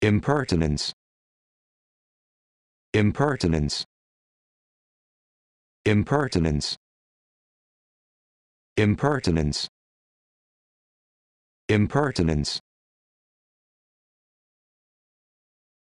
Impertinence. Impertinence. Impertinence. Impertinence. Impertinence.